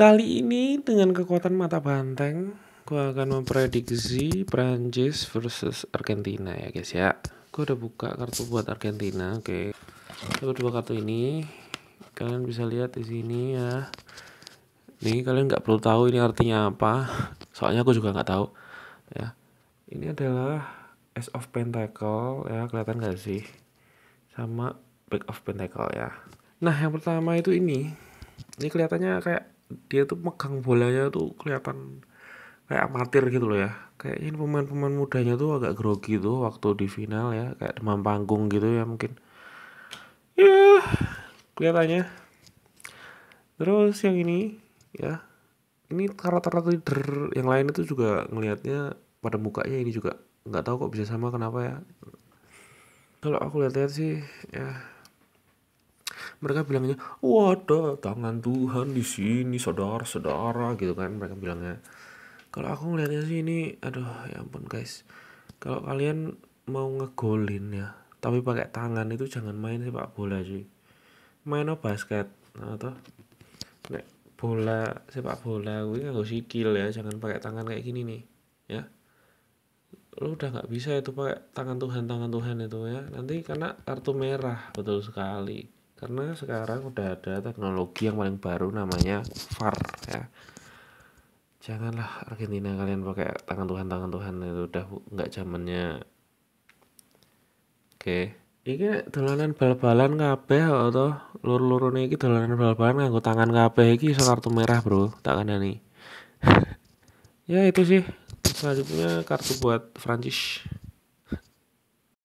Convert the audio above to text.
Kali ini dengan kekuatan mata banteng, gue akan memprediksi Prancis versus Argentina ya guys ya. Gue udah buka kartu buat Argentina, oke. Okay. dua kartu ini kalian bisa lihat di sini ya. Nih kalian nggak perlu tahu ini artinya apa, soalnya aku juga nggak tahu ya. Ini adalah Ace of Pentacle ya, kelihatan nggak sih? Sama Back of Pentacle ya. Nah yang pertama itu ini, ini kelihatannya kayak dia tuh megang bolanya tuh kelihatan kayak amatir gitu loh ya kayaknya pemain-pemain mudanya tuh agak grogi tuh waktu di final ya kayak demam panggung gitu ya mungkin ya kelihatannya terus yang ini ya ini rata-rata leader yang lain itu juga ngelihatnya pada mukanya ini juga nggak tahu kok bisa sama kenapa ya kalau aku lihat sih ya mereka bilangnya waduh tangan Tuhan di sini saudara-saudara gitu kan mereka bilangnya kalau aku ngelihatnya sih ini aduh ya ampun guys kalau kalian mau ngegolin ya tapi pakai tangan itu jangan main sepak bola sih main basket atau nah, nek bola sepak bola gue nggak kan sikil ya jangan pakai tangan kayak gini nih ya lu udah nggak bisa itu pakai tangan Tuhan tangan Tuhan itu ya nanti karena kartu merah betul sekali karena sekarang udah ada teknologi yang paling baru namanya VAR ya janganlah Argentina kalian pakai tangan Tuhan tangan Tuhan itu udah nggak zamannya oke okay. ini dolanan bal-balan kabeh atau lur-lurune iki dolanan bal-balan nganggo tangan kabeh iki iso kartu merah bro tak ada nih? ya itu sih selanjutnya kartu buat Francis